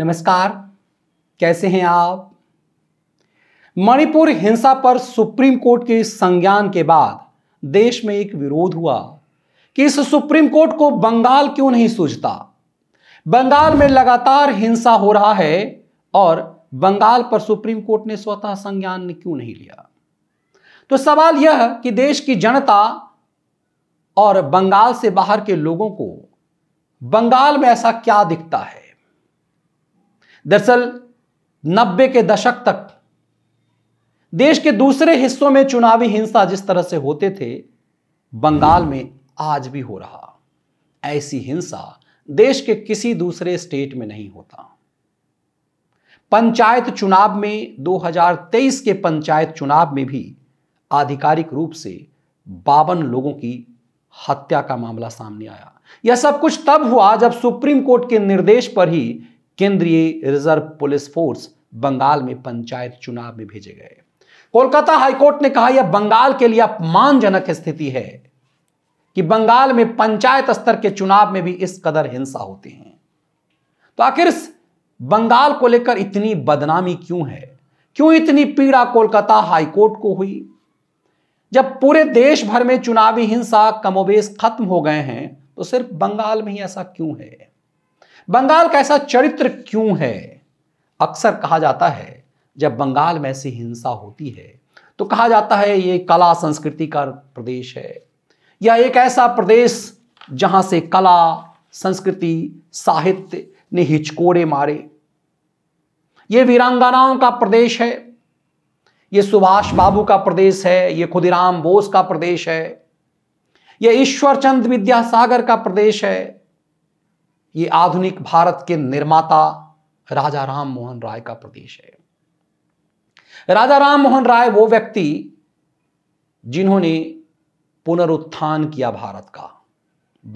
नमस्कार कैसे हैं आप मणिपुर हिंसा पर सुप्रीम कोर्ट के संज्ञान के बाद देश में एक विरोध हुआ कि इस सुप्रीम कोर्ट को बंगाल क्यों नहीं सूझता बंगाल में लगातार हिंसा हो रहा है और बंगाल पर सुप्रीम कोर्ट ने स्वतः संज्ञान क्यों नहीं लिया तो सवाल यह कि देश की जनता और बंगाल से बाहर के लोगों को बंगाल में ऐसा क्या दिखता है दरअसल 90 के दशक तक देश के दूसरे हिस्सों में चुनावी हिंसा जिस तरह से होते थे बंगाल में आज भी हो रहा ऐसी हिंसा देश के किसी दूसरे स्टेट में नहीं होता पंचायत चुनाव में 2023 के पंचायत चुनाव में भी आधिकारिक रूप से बावन लोगों की हत्या का मामला सामने आया यह सब कुछ तब हुआ जब सुप्रीम कोर्ट के निर्देश पर ही केंद्रीय रिजर्व पुलिस फोर्स बंगाल में पंचायत चुनाव में भेजे गए कोलकाता हाईकोर्ट ने कहा यह बंगाल के लिए अपमानजनक स्थिति है कि बंगाल में पंचायत स्तर के चुनाव में भी इस कदर हिंसा होती है तो आखिर बंगाल को लेकर इतनी बदनामी क्यों है क्यों इतनी पीड़ा कोलकाता हाईकोर्ट को हुई जब पूरे देश भर में चुनावी हिंसा कमोबेश खत्म हो गए हैं तो सिर्फ बंगाल में ही ऐसा क्यों है बंगाल का ऐसा चरित्र क्यों है अक्सर कहा जाता है जब बंगाल में ऐसी हिंसा होती है तो कहा जाता है ये कला संस्कृति का प्रदेश है या एक ऐसा प्रदेश जहां से कला संस्कृति साहित्य ने हिचकोड़े मारे ये वीरांगनाओं का प्रदेश है ये सुभाष बाबू का प्रदेश है ये खुदीराम बोस का प्रदेश है यह ईश्वर विद्यासागर का प्रदेश है ये आधुनिक भारत के निर्माता राजा राम मोहन राय का प्रदेश है राजा राम मोहन राय वो व्यक्ति जिन्होंने पुनरुत्थान किया भारत का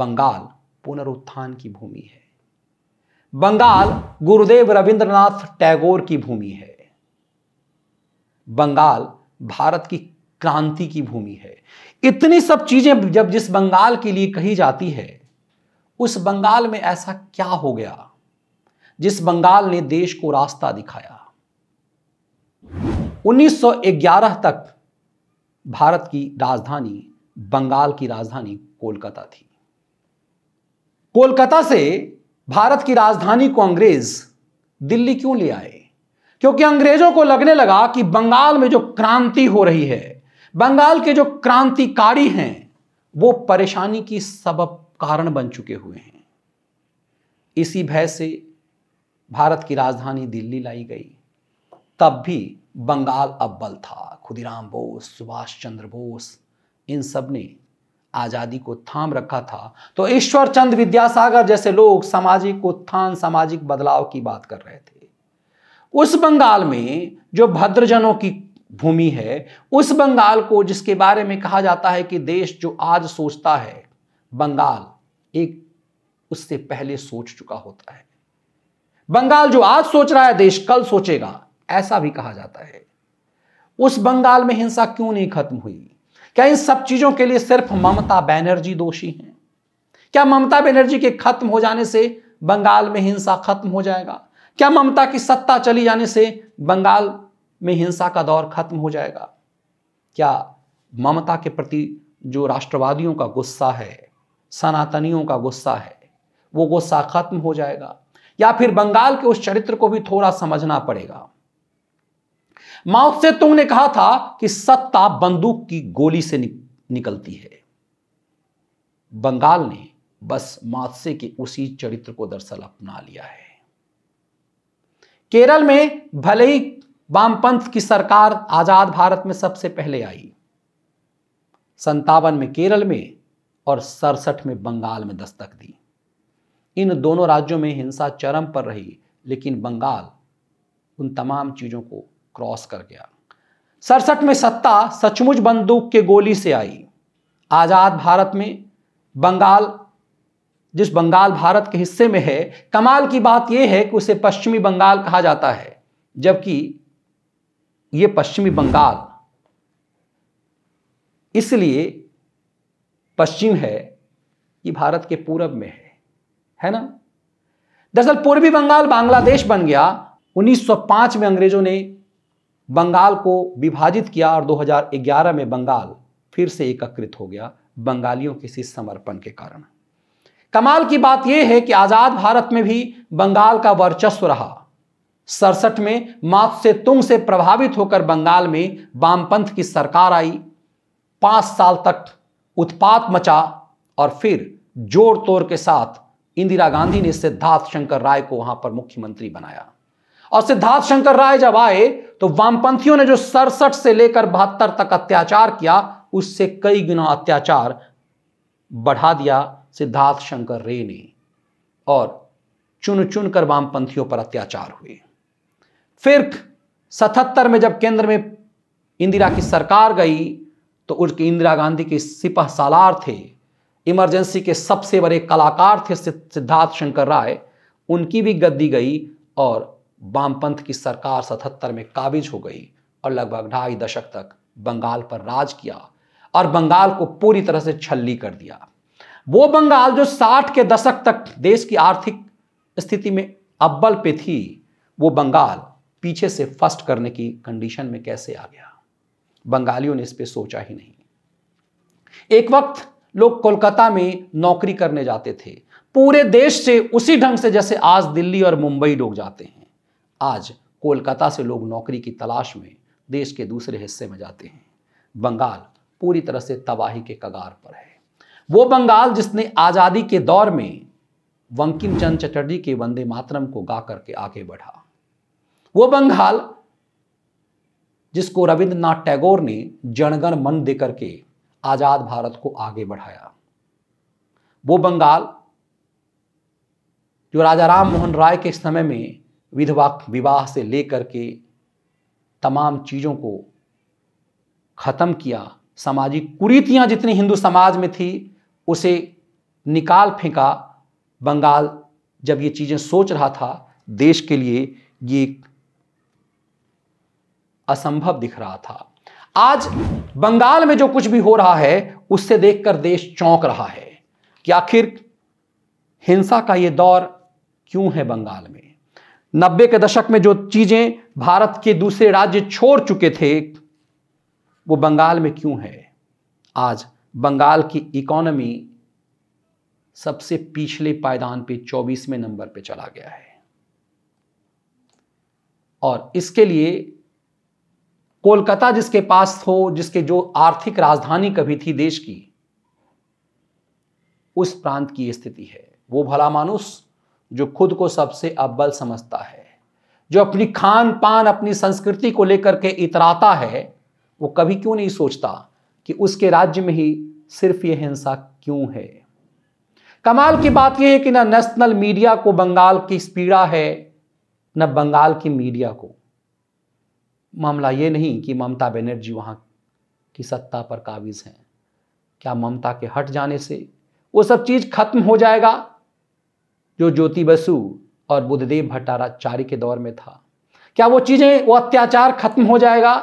बंगाल पुनरुत्थान की भूमि है बंगाल गुरुदेव रविंद्रनाथ टैगोर की भूमि है बंगाल भारत की क्रांति की भूमि है इतनी सब चीजें जब जिस बंगाल के लिए कही जाती है उस बंगाल में ऐसा क्या हो गया जिस बंगाल ने देश को रास्ता दिखाया 1911 तक भारत की राजधानी बंगाल की राजधानी कोलकाता थी कोलकाता से भारत की राजधानी को अंग्रेज दिल्ली क्यों ले आए क्योंकि अंग्रेजों को लगने लगा कि बंगाल में जो क्रांति हो रही है बंगाल के जो क्रांतिकारी हैं वो परेशानी की सबब कारण बन चुके हुए हैं इसी भय से भारत की राजधानी दिल्ली लाई गई तब भी बंगाल अब्बल था खुदीराम बोस सुभाष चंद्र बोस इन सब ने आज़ादी को थाम रखा था तो ईश्वर चंद विद्यासागर जैसे लोग सामाजिक उत्थान सामाजिक बदलाव की बात कर रहे थे उस बंगाल में जो भद्रजनों की भूमि है उस बंगाल को जिसके बारे में कहा जाता है कि देश जो आज सोचता है बंगाल एक उससे पहले सोच चुका होता है बंगाल जो आज सोच रहा है देश कल सोचेगा ऐसा भी कहा जाता है उस बंगाल में हिंसा क्यों नहीं खत्म हुई क्या इन सब चीजों के लिए सिर्फ ममता बनर्जी दोषी हैं क्या ममता बनर्जी के खत्म हो जाने से बंगाल में हिंसा खत्म हो जाएगा क्या ममता की सत्ता चली जाने से बंगाल में हिंसा का दौर खत्म हो जाएगा क्या ममता के प्रति जो राष्ट्रवादियों का गुस्सा है सनातनियों का गुस्सा है वो गुस्सा खत्म हो जाएगा या फिर बंगाल के उस चरित्र को भी थोड़ा समझना पड़ेगा माउथ से तुंग ने कहा था कि सत्ता बंदूक की गोली से निक, निकलती है बंगाल ने बस मादसे के उसी चरित्र को दरअसल अपना लिया है केरल में भले ही वामपंथ की सरकार आजाद भारत में सबसे पहले आई संतावन में केरल में और सड़सठ में बंगाल में दस्तक दी इन दोनों राज्यों में हिंसा चरम पर रही लेकिन बंगाल उन तमाम चीज़ों को क्रॉस कर गया सड़सठ में सत्ता सचमुच बंदूक के गोली से आई आज़ाद भारत में बंगाल जिस बंगाल भारत के हिस्से में है कमाल की बात यह है कि उसे पश्चिमी बंगाल कहा जाता है जबकि यह पश्चिमी बंगाल इसलिए पश्चिम है ये भारत के पूरब में है है ना दरअसल पूर्वी बंगाल बांग्लादेश बन गया 1905 में अंग्रेजों ने बंगाल को विभाजित किया और 2011 में बंगाल फिर से एकीकृत हो गया बंगालियों किसी समर्पण के कारण कमाल की बात यह है कि आज़ाद भारत में भी बंगाल का वर्चस्व रहा सड़सठ में मात से तुंग से प्रभावित होकर बंगाल में वामपंथ की सरकार आई पांच साल तक उत्पात मचा और फिर जोर तोड़ के साथ इंदिरा गांधी ने सिद्धार्थ शंकर राय को वहां पर मुख्यमंत्री बनाया और सिद्धार्थ शंकर राय जब आए तो वामपंथियों ने जो सड़सठ से लेकर बहत्तर तक अत्याचार किया उससे कई गुना अत्याचार बढ़ा दिया सिद्धार्थ शंकर रे ने और चुन चुन कर वामपंथियों पर अत्याचार हुए फिर सतहत्तर में जब केंद्र में इंदिरा की सरकार गई तो उनके इंदिरा गांधी के सिपह सालार थे इमरजेंसी के सबसे बड़े कलाकार थे सिद्धार्थ शंकर राय उनकी भी गद्दी गई और वामपंथ की सरकार सतहत्तर में काबिज हो गई और लगभग ढाई दशक तक बंगाल पर राज किया और बंगाल को पूरी तरह से छल्ली कर दिया वो बंगाल जो 60 के दशक तक देश की आर्थिक स्थिति में अब्बल पे थी वो बंगाल पीछे से फर्स्ट करने की कंडीशन में कैसे आ गया बंगालियों ने इस पर सोचा ही नहीं एक वक्त लोग कोलकाता में नौकरी करने जाते थे पूरे देश से उसी ढंग से जैसे आज दिल्ली और मुंबई लोग जाते हैं आज कोलकाता से लोग नौकरी की तलाश में देश के दूसरे हिस्से में जाते हैं बंगाल पूरी तरह से तबाही के कगार पर है वो बंगाल जिसने आज़ादी के दौर में वंकिम चंद चटर्जी के वंदे मातरम को गा करके आगे बढ़ा वो बंगाल जिसको रविंद्रनाथ टैगोर ने जनगण मन दे करके आज़ाद भारत को आगे बढ़ाया वो बंगाल जो राजा राम मोहन राय के समय में विधवा विवाह से लेकर के तमाम चीज़ों को ख़त्म किया सामाजिक कुरीतियां जितनी हिंदू समाज में थी उसे निकाल फेंका बंगाल जब ये चीज़ें सोच रहा था देश के लिए ये असंभव दिख रहा था आज बंगाल में जो कुछ भी हो रहा है उससे देखकर देश चौंक रहा है कि आखिर हिंसा का यह दौर क्यों है बंगाल में नब्बे के दशक में जो चीजें भारत के दूसरे राज्य छोड़ चुके थे वो बंगाल में क्यों है आज बंगाल की इकोनॉमी सबसे पिछले पायदान पे 24वें नंबर पे चला गया है और इसके लिए कोलकाता जिसके पास हो जिसके जो आर्थिक राजधानी कभी थी देश की उस प्रांत की स्थिति है वो भला मानुष जो खुद को सबसे अब्बल समझता है जो अपनी खान पान अपनी संस्कृति को लेकर के इतराता है वो कभी क्यों नहीं सोचता कि उसके राज्य में ही सिर्फ यह हिंसा क्यों है कमाल की बात यह है कि ना नेशनल मीडिया को बंगाल की पीड़ा है न बंगाल की मीडिया को मामला ये नहीं कि ममता बनर्जी वहाँ की सत्ता पर काबिज हैं क्या ममता के हट जाने से वो सब चीज़ खत्म हो जाएगा जो ज्योति बसु और बुद्धदेव भट्टाचार्य के दौर में था क्या वो चीज़ें वो अत्याचार खत्म हो जाएगा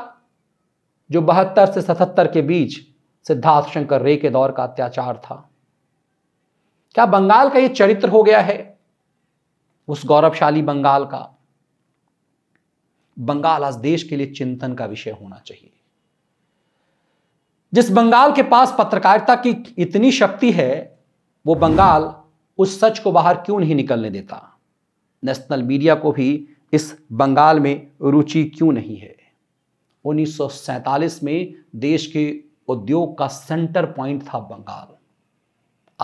जो बहत्तर से सतहत्तर के बीच सिद्धार्थ शंकर रे के दौर का अत्याचार था क्या बंगाल का ये चरित्र हो गया है उस गौरवशाली बंगाल का बंगाल आज देश के लिए चिंतन का विषय होना चाहिए जिस बंगाल के पास पत्रकारिता की इतनी शक्ति है वो बंगाल उस सच को बाहर क्यों नहीं निकलने देता नेशनल मीडिया को भी इस बंगाल में रुचि क्यों नहीं है उन्नीस में देश के उद्योग का सेंटर पॉइंट था बंगाल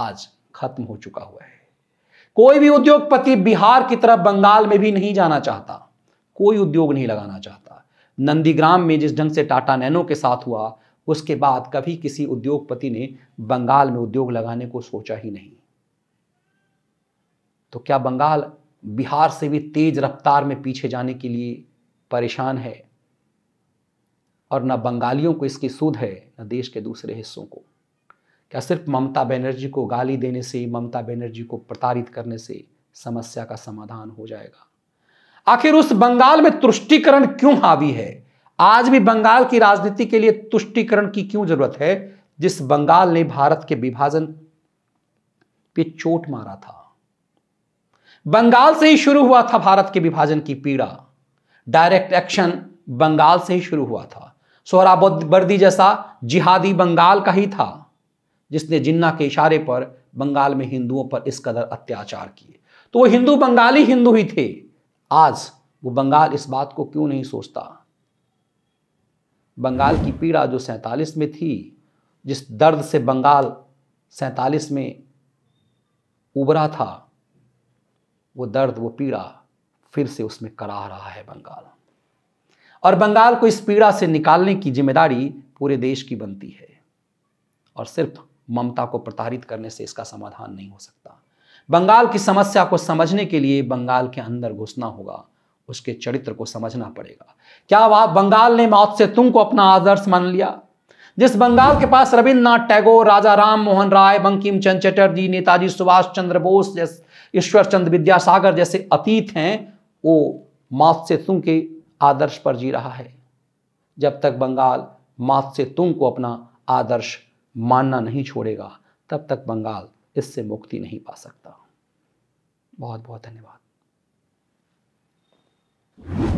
आज खत्म हो चुका हुआ है कोई भी उद्योगपति बिहार की तरफ बंगाल में भी नहीं जाना चाहता कोई उद्योग नहीं लगाना चाहता नंदीग्राम में जिस ढंग से टाटा नैनो के साथ हुआ उसके बाद कभी किसी उद्योगपति ने बंगाल में उद्योग लगाने को सोचा ही नहीं तो क्या बंगाल बिहार से भी तेज रफ्तार में पीछे जाने के लिए परेशान है और न बंगालियों को इसकी सुध है न देश के दूसरे हिस्सों को क्या सिर्फ ममता बनर्जी को गाली देने से ममता बनर्जी को प्रताड़ित करने से समस्या का समाधान हो जाएगा आखिर उस बंगाल में तुष्टिकरण क्यों हावी है आज भी बंगाल की राजनीति के लिए तुष्टिकरण की क्यों जरूरत है जिस बंगाल ने भारत के विभाजन पे चोट मारा था बंगाल से ही शुरू हुआ था भारत के विभाजन की पीड़ा डायरेक्ट एक्शन बंगाल से ही शुरू हुआ था सोहराबर्दी जैसा जिहादी बंगाल का ही था जिसने जिन्ना के इशारे पर बंगाल में हिंदुओं पर इस कदर अत्याचार किए तो वो हिंदू बंगाली हिंदू ही थे आज वो बंगाल इस बात को क्यों नहीं सोचता बंगाल की पीड़ा जो सैंतालीस में थी जिस दर्द से बंगाल सैंतालीस में उबरा था वो दर्द वो पीड़ा फिर से उसमें कराह रहा है बंगाल और बंगाल को इस पीड़ा से निकालने की जिम्मेदारी पूरे देश की बनती है और सिर्फ ममता को प्रताड़ित करने से इसका समाधान नहीं हो सकता बंगाल की समस्या को समझने के लिए बंगाल के अंदर घुसना होगा उसके चरित्र को समझना पड़ेगा क्या वह बंगाल ने मौत से तुम को अपना आदर्श मान लिया जिस बंगाल के पास रविन्द्रनाथ टैगोर राजा राम मोहन राय बंकिम चंद चटर्जी नेताजी सुभाष चंद्र बोस ईश्वर चंद्र विद्यासागर जैसे अतीत हैं वो मात से तुम के आदर्श पर जी रहा है जब तक बंगाल मात से तुम को अपना आदर्श मानना नहीं छोड़ेगा तब तक बंगाल इससे मुक्ति नहीं पा सकता बहुत बहुत धन्यवाद